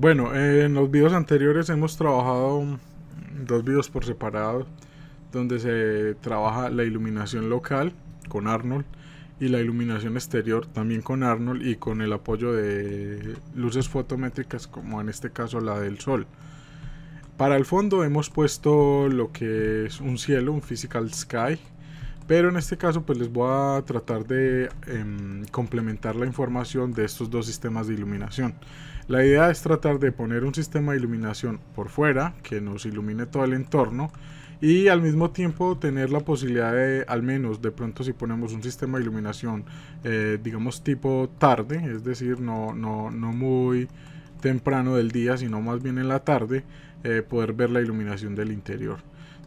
Bueno, en los videos anteriores hemos trabajado dos videos por separado, donde se trabaja la iluminación local con Arnold y la iluminación exterior también con Arnold y con el apoyo de luces fotométricas como en este caso la del sol. Para el fondo hemos puesto lo que es un cielo, un physical sky, pero en este caso pues les voy a tratar de em, complementar la información de estos dos sistemas de iluminación. La idea es tratar de poner un sistema de iluminación por fuera que nos ilumine todo el entorno y al mismo tiempo tener la posibilidad de, al menos de pronto si ponemos un sistema de iluminación, eh, digamos tipo tarde, es decir, no, no, muy temprano del día, sino más bien en la tarde, eh, poder ver la iluminación del interior.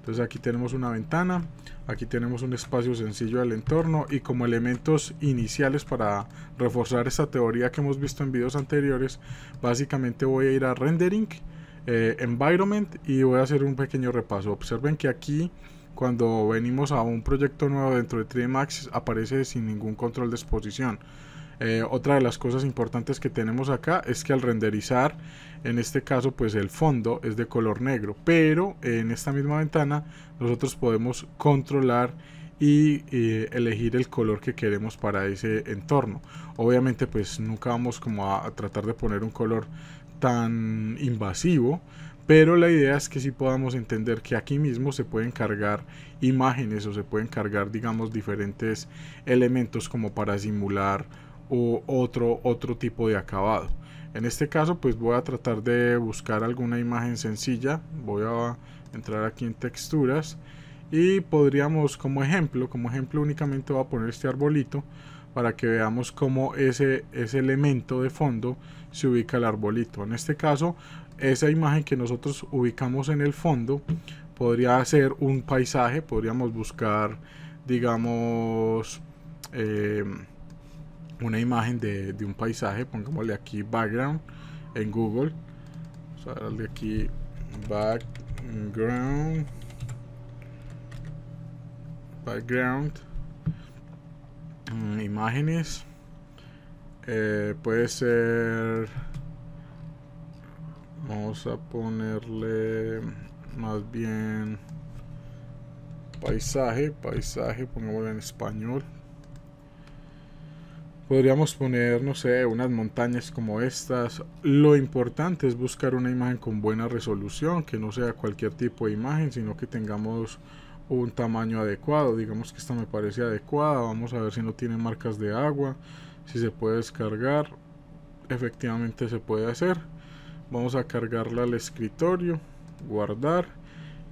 Entonces aquí tenemos una ventana, aquí tenemos un espacio sencillo del entorno y como elementos iniciales para reforzar esta teoría que hemos visto en videos anteriores, básicamente voy a ir a rendering, eh, environment y voy a hacer un pequeño repaso. Observen que aquí cuando venimos a un proyecto nuevo dentro de 3 Max aparece sin ningún control de exposición. Eh, otra de las cosas importantes que tenemos acá es que al renderizar, en este caso pues el fondo es de color negro, pero en esta misma ventana nosotros podemos controlar y eh, elegir el color que queremos para ese entorno. Obviamente pues nunca vamos como a, tratar de poner un color tan invasivo, pero la idea es que sí podamos entender que aquí mismo se pueden cargar imágenes o se pueden cargar digamos diferentes elementos como para simular o otro, otro tipo de acabado. En este caso pues voy a tratar de buscar alguna imagen sencilla. Voy a entrar aquí en texturas y podríamos como ejemplo, como ejemplo únicamente va a poner este arbolito para que veamos cómo ese, ese elemento de fondo se ubica el arbolito. En este caso esa imagen que nosotros ubicamos en el fondo podría ser un paisaje, podríamos buscar digamos eh, una imagen de, un paisaje, pongámosle aquí background en Google. Vamos a darle aquí background. Background. Mm, imágenes. Eh, puede ser... Vamos a ponerle más bien paisaje, paisaje, pongámosle en español, Podríamos poner, no sé, unas montañas como estas. Lo importante es buscar una imagen con buena resolución, que no sea cualquier tipo de imagen, sino que tengamos un tamaño adecuado. Digamos que esta me parece adecuada. Vamos a ver si no tiene marcas de agua, si se puede descargar. Efectivamente se puede hacer. Vamos a cargarla al escritorio, guardar.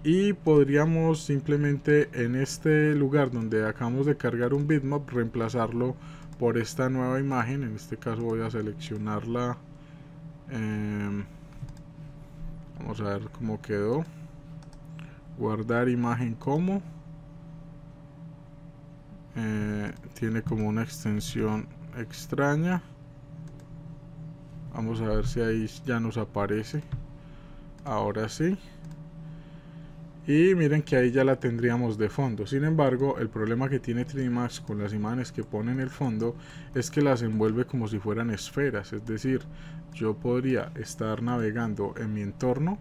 Y podríamos simplemente en este lugar donde acabamos de cargar un bitmap reemplazarlo por esta nueva imagen en este caso voy a seleccionarla em, vamos a ver cómo quedó guardar imagen como eh, tiene como una extensión extraña vamos a ver si ahí ya nos aparece ahora sí y miren que ahí ya la tendríamos de fondo sin embargo el problema que tiene Trimax con las imágenes que pone en el fondo es que las envuelve como si fueran esferas es decir yo podría estar navegando en mi entorno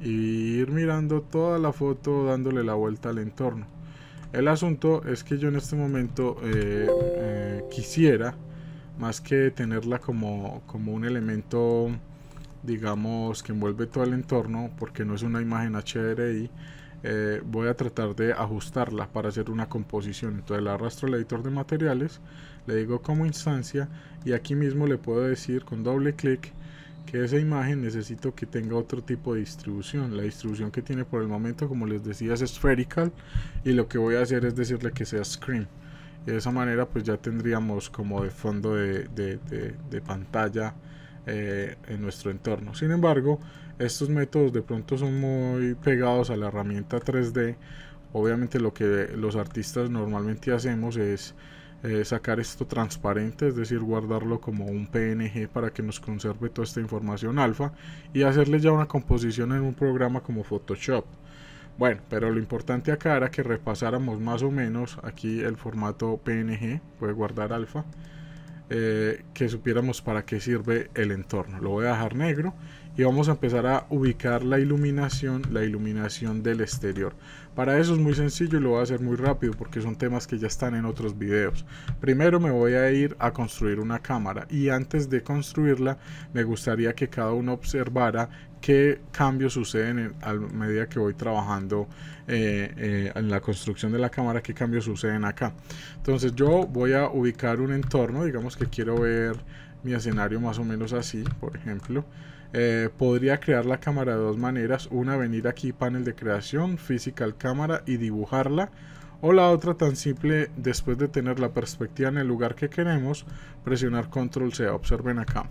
y ir mirando toda la foto dándole la vuelta al entorno el asunto es que yo en este momento eh, eh, quisiera más que tenerla como, como un elemento digamos, que envuelve todo el entorno, porque no es una imagen HDRI, eh, voy a tratar de ajustarla para hacer una composición. Entonces le arrastro el editor de materiales, le digo como instancia y aquí mismo le puedo decir con doble clic que esa imagen necesito que tenga otro tipo de distribución. La distribución que tiene por el momento, como les decía, es spherical y lo que voy a hacer es decirle que sea screen. de esa manera pues ya tendríamos como de fondo de, de, de pantalla eh, en nuestro entorno. Sin embargo, estos métodos de pronto son muy pegados a la herramienta 3D. Obviamente lo que los artistas normalmente hacemos es eh, sacar esto transparente, es decir, guardarlo como un PNG para que nos conserve toda esta información alfa y hacerle ya una composición en un programa como Photoshop. Bueno, pero lo importante acá era que repasáramos más o menos aquí el formato PNG, puede guardar alfa eh, que supiéramos para qué sirve el entorno. Lo voy a dejar negro y vamos a empezar a ubicar la iluminación, la iluminación del exterior. Para eso es muy sencillo y lo voy a hacer muy rápido porque son temas que ya están en otros videos. Primero me voy a ir a construir una cámara y antes de construirla me gustaría que cada uno observara qué cambios suceden a medida que voy trabajando eh, eh, en la construcción de la cámara, qué cambios suceden acá. Entonces yo voy a ubicar un entorno, digamos que quiero ver mi escenario más o menos así, por ejemplo. Eh, podría crear la cámara de dos maneras, una venir aquí panel de creación, physical cámara y dibujarla. O la otra tan simple, después de tener la perspectiva en el lugar que queremos, presionar control C. Observen acá.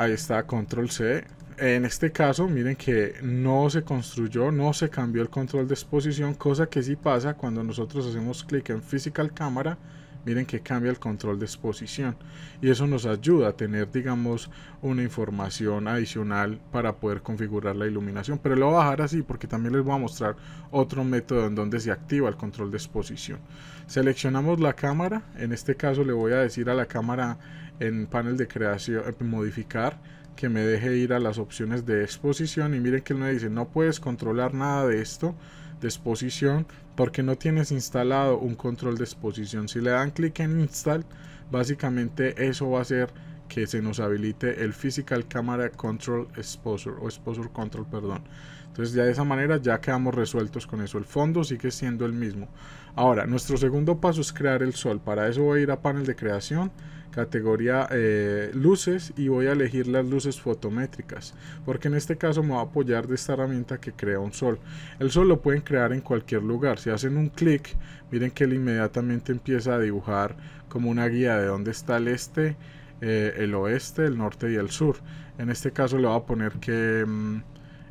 Ahí está, control C. En este caso, miren que no se construyó, no se cambió el control de exposición, cosa que sí pasa cuando nosotros hacemos clic en Physical cámara miren que cambia el control de exposición y eso nos ayuda a tener digamos una información adicional para poder configurar la iluminación pero lo voy a bajar así porque también les voy a mostrar otro método en donde se activa el control de exposición seleccionamos la cámara en este caso le voy a decir a la cámara en panel de creación, eh, modificar, que me deje ir a las opciones de exposición y miren que él me dice no puedes controlar nada de esto de exposición porque no tienes instalado un control de exposición. Si le dan clic en install, básicamente eso va a hacer que se nos habilite el Physical Camera Control Exposure o Exposure Control, perdón. Entonces ya de esa manera ya quedamos resueltos con eso. El fondo sigue siendo el mismo. Ahora, nuestro segundo paso es crear el sol. Para eso voy a ir a panel de creación, categoría eh, luces y voy a elegir las luces fotométricas. Porque en este caso me va a apoyar de esta herramienta que crea un sol. El sol lo pueden crear en cualquier lugar. Si hacen un clic, miren que él inmediatamente empieza a dibujar como una guía de dónde está el este, eh, el oeste, el norte y el sur. En este caso le voy a poner que... Mm,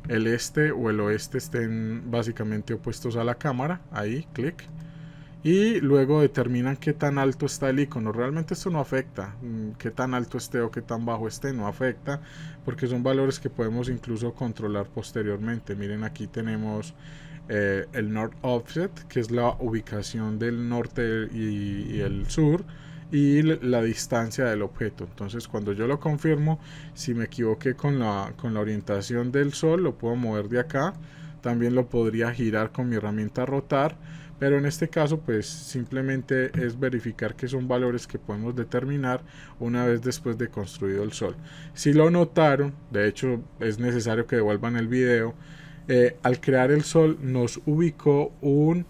el este o el oeste estén básicamente opuestos a la cámara. Ahí, clic. Y luego determinan qué tan alto está el icono. Realmente esto no afecta. Mm, qué tan alto esté o qué tan bajo esté no afecta. Porque son valores que podemos incluso controlar posteriormente. Miren aquí tenemos eh, el North Offset, que es la ubicación del norte y el sur y la distancia del objeto. Entonces cuando yo lo confirmo, si me equivoqué con la, con la orientación del sol, lo puedo mover de acá. También lo podría girar con mi herramienta rotar, pero en este caso pues simplemente es verificar que son valores que podemos determinar una vez después de construido el sol. Si lo notaron, de hecho es necesario que devuelvan el video, eh, al crear el sol nos ubicó un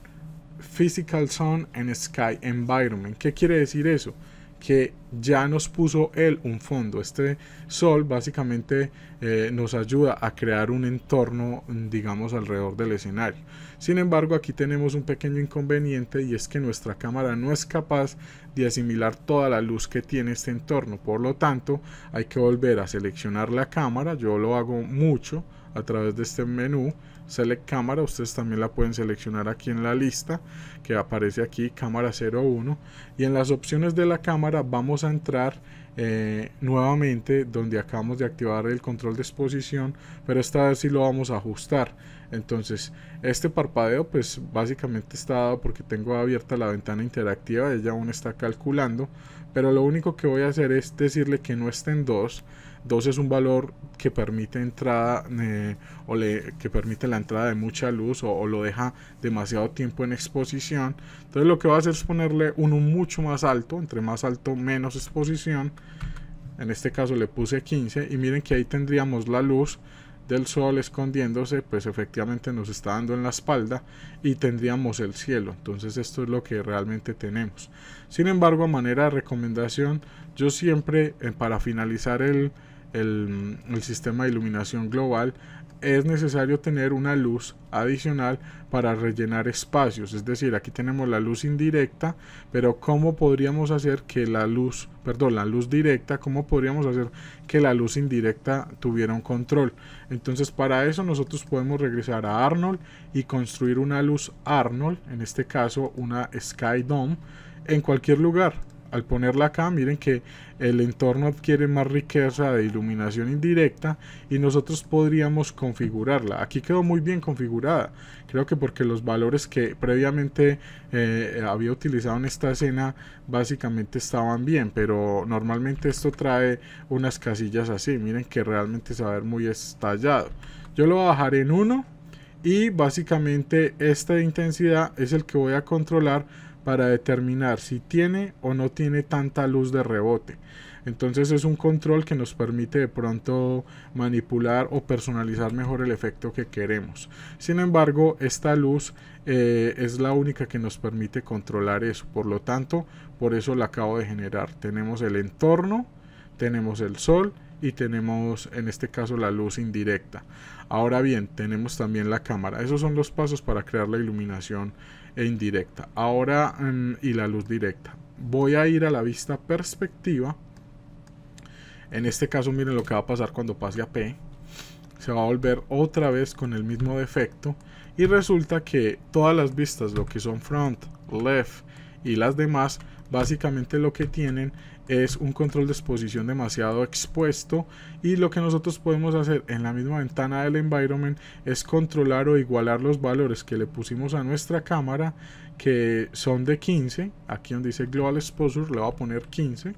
Physical Sun and Sky Environment. ¿Qué quiere decir eso? Que ya nos puso él un fondo. Este sol básicamente eh, nos ayuda a crear un entorno, digamos, alrededor del escenario. Sin embargo, aquí tenemos un pequeño inconveniente y es que nuestra cámara no es capaz de asimilar toda la luz que tiene este entorno. Por lo tanto, hay que volver a seleccionar la cámara. Yo lo hago mucho a través de este menú Select Cámara, ustedes también la pueden seleccionar aquí en la lista que aparece aquí, cámara 01. Y en las opciones de la cámara vamos a entrar eh, nuevamente donde acabamos de activar el control de exposición, pero esta vez sí lo vamos a ajustar. Entonces, este parpadeo pues básicamente está dado porque tengo abierta la ventana interactiva, ella aún está calculando, pero lo único que voy a hacer es decirle que no estén en 2, 2 es un valor que permite entrada eh, o le, que permite la entrada de mucha luz o, lo deja demasiado tiempo en exposición. Entonces lo que va a hacer es ponerle uno mucho más alto, entre más alto menos exposición. En este caso le puse 15 y miren que ahí tendríamos la luz del sol escondiéndose, pues efectivamente nos está dando en la espalda y tendríamos el cielo. Entonces esto es lo que realmente tenemos. Sin embargo, a manera de recomendación, yo siempre eh, para finalizar el, el, sistema de iluminación global, es necesario tener una luz adicional para rellenar espacios. Es decir, aquí tenemos la luz indirecta, pero ¿cómo podríamos hacer que la luz, perdón, la luz directa, cómo podríamos hacer que la luz indirecta tuviera un control? Entonces, para eso nosotros podemos regresar a Arnold y construir una luz Arnold, en este caso una Sky Dome, en cualquier lugar al ponerla acá, miren que el entorno adquiere más riqueza de iluminación indirecta y nosotros podríamos configurarla. Aquí quedó muy bien configurada, creo que porque los valores que previamente eh, había utilizado en esta escena básicamente estaban bien, pero normalmente esto trae unas casillas así, miren que realmente se va a ver muy estallado. Yo lo bajaré en 1 y básicamente esta intensidad es el que voy a controlar para determinar si tiene o no tiene tanta luz de rebote. Entonces es un control que nos permite de pronto manipular o personalizar mejor el efecto que queremos. Sin embargo, esta luz eh, es la única que nos permite controlar eso. Por lo tanto, por eso la acabo de generar. Tenemos el entorno, tenemos el sol y tenemos en este caso la luz indirecta. Ahora bien, tenemos también la cámara. Esos son los pasos para crear la iluminación e indirecta. Ahora, em, y la luz directa. Voy a ir a la vista perspectiva. En este caso, miren lo que va a pasar cuando pase a P. Se va a volver otra vez con el mismo defecto. Y resulta que todas las vistas, lo que son front, left y las demás, básicamente lo que tienen es un control de exposición demasiado expuesto y lo que nosotros podemos hacer en la misma ventana del environment es controlar o igualar los valores que le pusimos a nuestra cámara que son de 15 aquí donde dice global exposure le voy a poner 15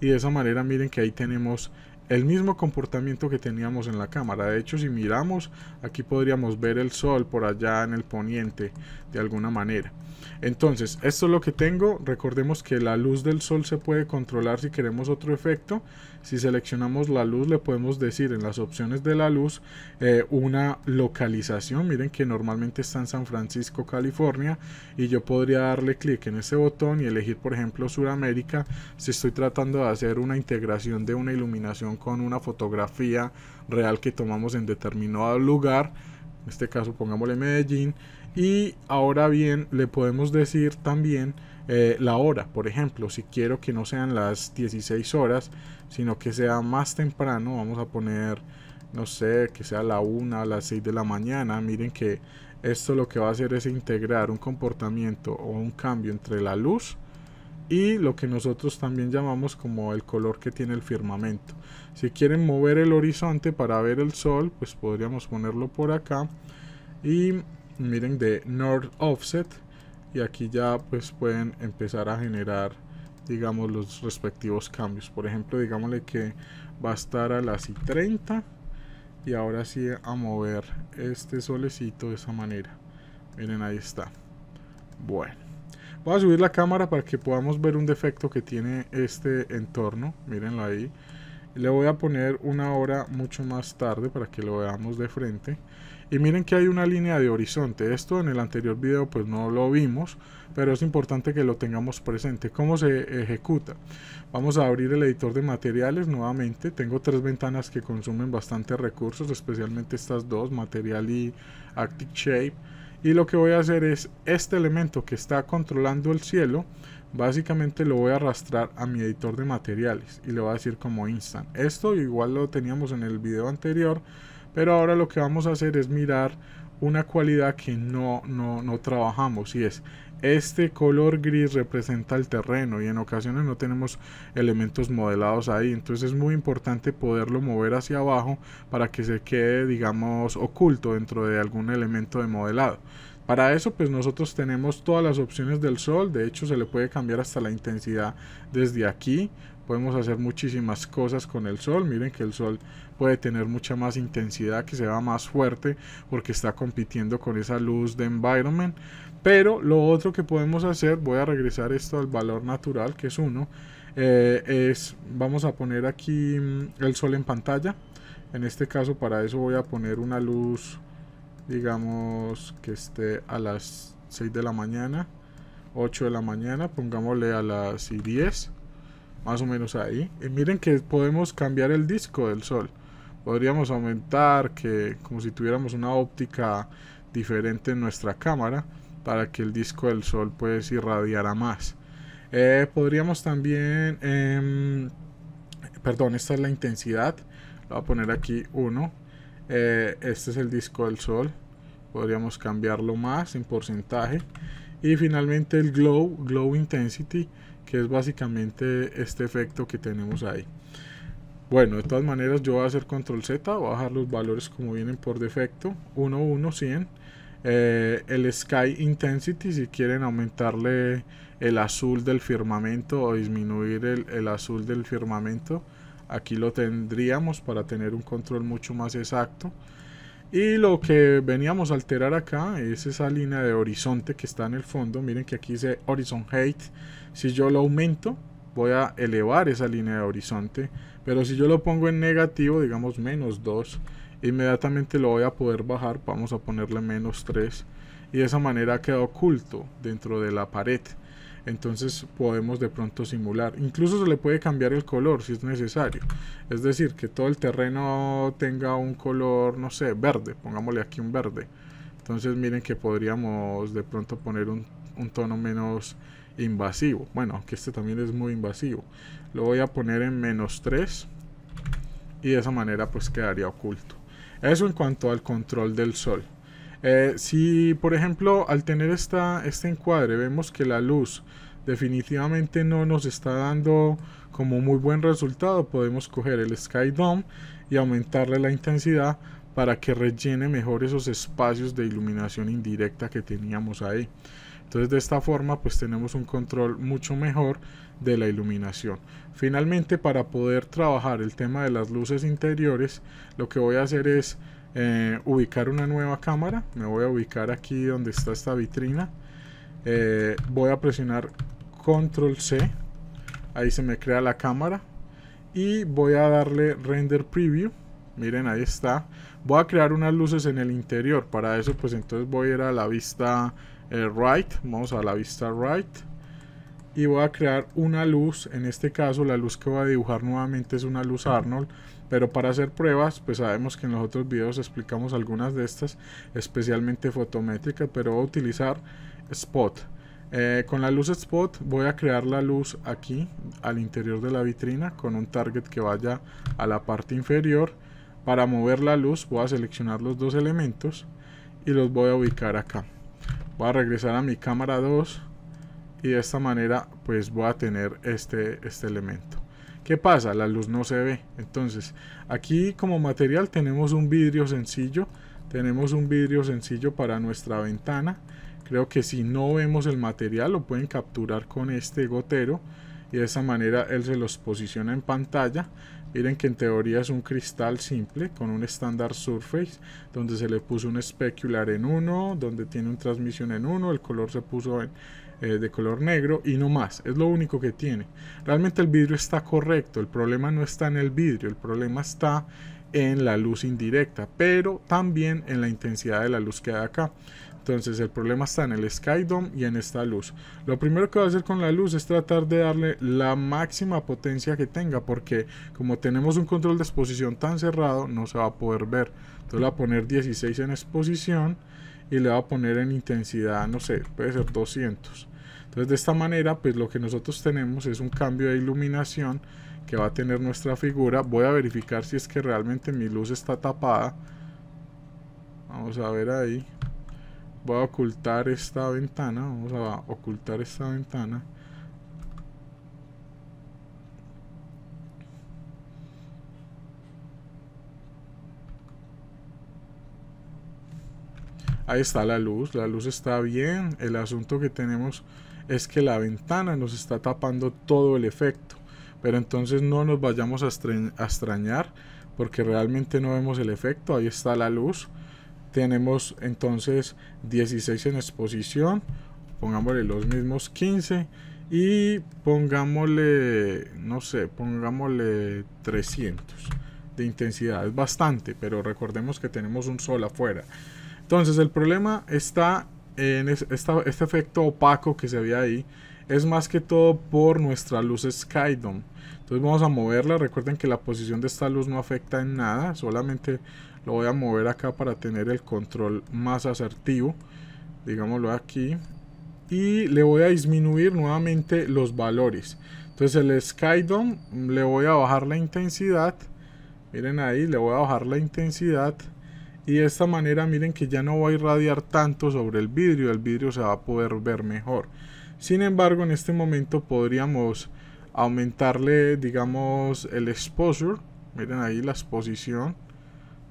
y de esa manera miren que ahí tenemos el mismo comportamiento que teníamos en la cámara. De hecho, si miramos, aquí podríamos ver el sol por allá en el poniente de alguna manera. Entonces, esto es lo que tengo. Recordemos que la luz del sol se puede controlar si queremos otro efecto. Si seleccionamos la luz, le podemos decir en las opciones de la luz eh, una localización. Miren que normalmente está en San Francisco, California. Y yo podría darle clic en ese botón y elegir, por ejemplo, Suramérica. Si estoy tratando de hacer una integración de una iluminación con una fotografía real que tomamos en determinado lugar en este caso pongámosle Medellín, y ahora bien le podemos decir también eh, la hora, por ejemplo, si quiero que no sean las 16 horas, sino que sea más temprano, vamos a poner, no sé, que sea la 1 a las 6 de la mañana, miren que esto lo que va a hacer es integrar un comportamiento o un cambio entre la luz y lo que nosotros también llamamos como el color que tiene el firmamento. Si quieren mover el horizonte para ver el sol, pues podríamos ponerlo por acá. Y miren de North Offset. Y aquí ya pues pueden empezar a generar, digamos, los respectivos cambios. Por ejemplo, digámosle que va a estar a las y 30. Y ahora sí a mover este solecito de esa manera. Miren, ahí está. Bueno. Voy a subir la cámara para que podamos ver un defecto que tiene este entorno. Mírenlo ahí. Le voy a poner una hora mucho más tarde para que lo veamos de frente. Y miren que hay una línea de horizonte. Esto en el anterior video pues no lo vimos, pero es importante que lo tengamos presente. ¿Cómo se ejecuta? Vamos a abrir el editor de materiales nuevamente. Tengo tres ventanas que consumen bastante recursos, especialmente estas dos, material y active Shape. Y lo que voy a hacer es este elemento que está controlando el cielo, Básicamente lo voy a arrastrar a mi editor de materiales y le voy a decir como instant. Esto igual lo teníamos en el video anterior, pero ahora lo que vamos a hacer es mirar una cualidad que no, no, trabajamos y es este color gris representa el terreno y en ocasiones no tenemos elementos modelados ahí entonces es muy importante poderlo mover hacia abajo para que se quede digamos oculto dentro de algún elemento de modelado para eso pues nosotros tenemos todas las opciones del sol, de hecho se le puede cambiar hasta la intensidad desde aquí, podemos hacer muchísimas cosas con el sol, miren que el sol puede tener mucha más intensidad, que se va más fuerte porque está compitiendo con esa luz de environment, pero lo otro que podemos hacer, voy a regresar esto al valor natural que es uno, eh, es, vamos a poner aquí mm, el sol en pantalla, en este caso para eso voy a poner una luz digamos que esté a las 6 de la mañana, 8 de la mañana, pongámosle a las 10, más o menos ahí. Y miren que podemos cambiar el disco del sol. Podríamos aumentar que como si tuviéramos una óptica diferente en nuestra cámara para que el disco del sol pues irradiara más. Eh, podríamos también, em, perdón, esta es la intensidad, voy a poner aquí 1 eh, este es el disco del sol podríamos cambiarlo más en porcentaje y finalmente el glow glow intensity que es básicamente este efecto que tenemos ahí bueno de todas maneras yo voy a hacer control z voy a bajar los valores como vienen por defecto 1 1 100 el sky intensity si quieren aumentarle el azul del firmamento o disminuir el azul del firmamento Aquí lo tendríamos para tener un control mucho más exacto. Y lo que veníamos a alterar acá es esa línea de horizonte que está en el fondo. Miren que aquí dice Horizon Height. Si yo lo aumento, voy a elevar esa línea de horizonte. Pero si yo lo pongo en negativo, digamos menos 2, inmediatamente lo voy a poder bajar. Vamos a ponerle menos 3. Y de esa manera queda oculto dentro de la pared entonces podemos de pronto simular. Incluso se le puede cambiar el color si es necesario. Es decir, que todo el terreno tenga un color, no sé, verde. Pongámosle aquí un verde. Entonces miren que podríamos de pronto poner un, tono menos invasivo. Bueno, que este también es muy invasivo. Lo voy a poner en menos 3. Y de esa manera pues quedaría oculto. Eso en cuanto al control del sol. Eh, si, por ejemplo, al tener esta, este encuadre vemos que la luz definitivamente no nos está dando como muy buen resultado, podemos coger el Sky Dome y aumentarle la intensidad para que rellene mejor esos espacios de iluminación indirecta que teníamos ahí. Entonces de esta forma pues tenemos un control mucho mejor de la iluminación. Finalmente para poder trabajar el tema de las luces interiores lo que voy a hacer es eh, ubicar una nueva cámara me voy a ubicar aquí donde está esta vitrina eh, voy a presionar control c ahí se me crea la cámara y voy a darle render preview miren ahí está voy a crear unas luces en el interior para eso pues entonces voy a ir a la vista eh, right vamos a la vista right y voy a crear una luz en este caso la luz que voy a dibujar nuevamente es una luz Arnold pero para hacer pruebas pues sabemos que en los otros videos explicamos algunas de estas especialmente fotométricas pero voy a utilizar spot eh, con la luz spot voy a crear la luz aquí al interior de la vitrina con un target que vaya a la parte inferior para mover la luz voy a seleccionar los dos elementos y los voy a ubicar acá voy a regresar a mi cámara 2 y de esta manera pues voy a tener este, este elemento. ¿Qué pasa? La luz no se ve. Entonces, aquí como material tenemos un vidrio sencillo. Tenemos un vidrio sencillo para nuestra ventana. Creo que si no vemos el material lo pueden capturar con este gotero. Y de esa manera él se los posiciona en pantalla. Miren que en teoría es un cristal simple con un estándar surface donde se le puso un specular en uno, donde tiene un transmisión en uno, el color se puso en, eh, de color negro y no más. Es lo único que tiene. Realmente el vidrio está correcto. El problema no está en el vidrio. El problema está en la luz indirecta, pero también en la intensidad de la luz que hay acá. Entonces el problema está en el sky Skydome y en esta luz. Lo primero que voy a hacer con la luz es tratar de darle la máxima potencia que tenga porque como tenemos un control de exposición tan cerrado no se va a poder ver. Entonces le voy a poner 16 en exposición y le voy a poner en intensidad, no sé, puede ser 200. Entonces de esta manera pues lo que nosotros tenemos es un cambio de iluminación que va a tener nuestra figura. Voy a verificar si es que realmente mi luz está tapada. Vamos a ver ahí. Voy a ocultar esta ventana. Vamos a ocultar esta ventana. Ahí está la luz, la luz está bien. El asunto que tenemos es que la ventana nos está tapando todo el efecto. Pero entonces no nos vayamos a, extrañar porque realmente no vemos el efecto. Ahí está la luz. Tenemos entonces 16 en exposición. Pongámosle los mismos 15. Y pongámosle, no sé, pongámosle 300 de intensidad. Es bastante, pero recordemos que tenemos un sol afuera. Entonces el problema está este efecto opaco que se ve ahí es más que todo por nuestra luz Skydome. Entonces vamos a moverla. Recuerden que la posición de esta luz no afecta en nada. Solamente lo voy a mover acá para tener el control más asertivo. Digámoslo aquí. Y le voy a disminuir nuevamente los valores. Entonces el Skydome le voy a bajar la intensidad. Miren ahí, le voy a bajar la intensidad y de esta manera miren que ya no va a irradiar tanto sobre el vidrio, el vidrio se va a poder ver mejor. Sin embargo, en este momento podríamos aumentarle, digamos, el exposure. Miren ahí la exposición.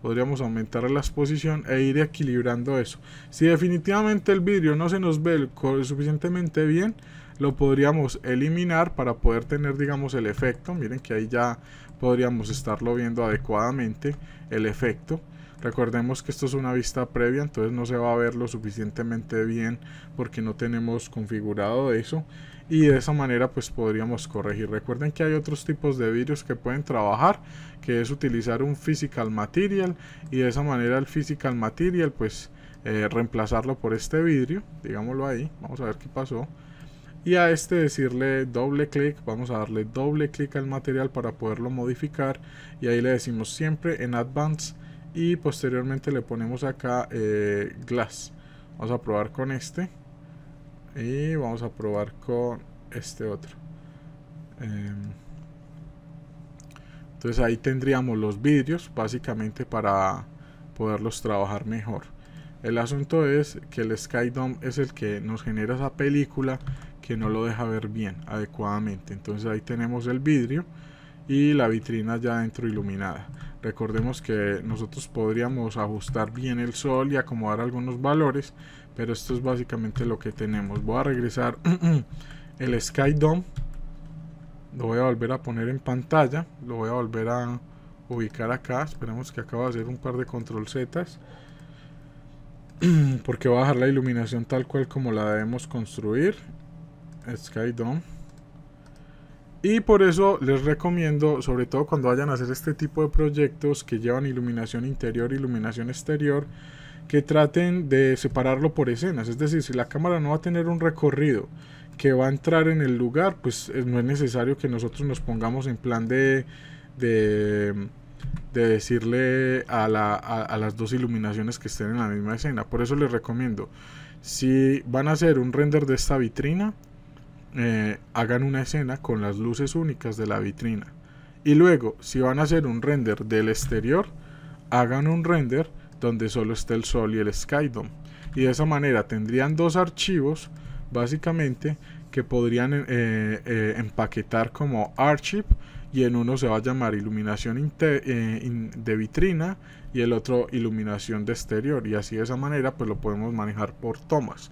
Podríamos aumentar la exposición e ir equilibrando eso. Si definitivamente el vidrio no se nos ve suficientemente bien, lo podríamos eliminar para poder tener, digamos, el efecto. Miren que ahí ya podríamos estarlo viendo adecuadamente el efecto. Recordemos que esto es una vista previa, entonces no se va a ver lo suficientemente bien porque no tenemos configurado eso. Y de esa manera pues podríamos corregir. Recuerden que hay otros tipos de vidrios... que pueden trabajar, que es utilizar un physical material y de esa manera el physical material pues eh, reemplazarlo por este vidrio, digámoslo ahí, vamos a ver qué pasó y a este decirle doble clic, vamos a darle doble clic al material para poderlo modificar y ahí le decimos siempre en advance y posteriormente le ponemos acá eh, glass vamos a probar con este y vamos a probar con este otro em, entonces ahí tendríamos los vidrios básicamente para poderlos trabajar mejor el asunto es que el sky dome es el que nos genera esa película que no lo deja ver bien adecuadamente entonces ahí tenemos el vidrio y la vitrina ya dentro iluminada Recordemos que nosotros podríamos ajustar bien el sol y acomodar algunos valores, pero esto es básicamente lo que tenemos. Voy a regresar el Sky Dome, lo voy a volver a poner en pantalla, lo voy a volver a ubicar acá, esperemos que acaba de hacer un par de control Z porque va a dejar la iluminación tal cual como la debemos construir. Sky Dome. Y por eso les recomiendo, sobre todo cuando vayan a hacer este tipo de proyectos que llevan iluminación interior, iluminación exterior, que traten de separarlo por escenas. Es decir, si la cámara no va a tener un recorrido que va a entrar en el lugar, pues eh, no es necesario que nosotros nos pongamos en plan de, de, decirle a, a las dos iluminaciones que estén en la misma escena. Por eso les recomiendo, si van a hacer un render de esta vitrina, eh, hagan una escena con las luces únicas de la vitrina. Y luego, si van a hacer un render del exterior, hagan un render donde solo esté el sol y el Skydome. Y de esa manera tendrían dos archivos, básicamente, que podrían eh, eh, empaquetar como Archive y en uno se va a llamar iluminación de vitrina y el otro iluminación de exterior y así de esa manera pues lo podemos manejar por tomas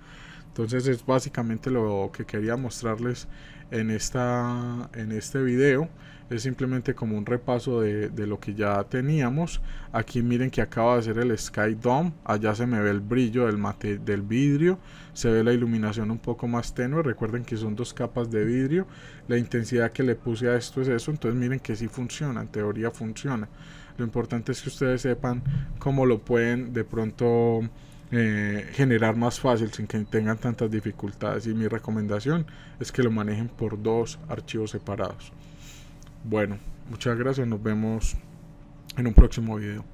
entonces es básicamente lo que quería mostrarles en, esta, en este video es simplemente como un repaso de, lo que ya teníamos aquí miren que acaba de hacer el Sky Dome allá se me ve el brillo del, del vidrio se ve la iluminación un poco más tenue recuerden que son dos capas de vidrio la intensidad que le puse a esto es eso entonces miren que sí funciona en teoría funciona lo importante es que ustedes sepan cómo lo pueden de pronto eh, generar más fácil sin que tengan tantas dificultades. Y mi recomendación es que lo manejen por dos archivos separados. Bueno, muchas gracias, nos vemos en un próximo video.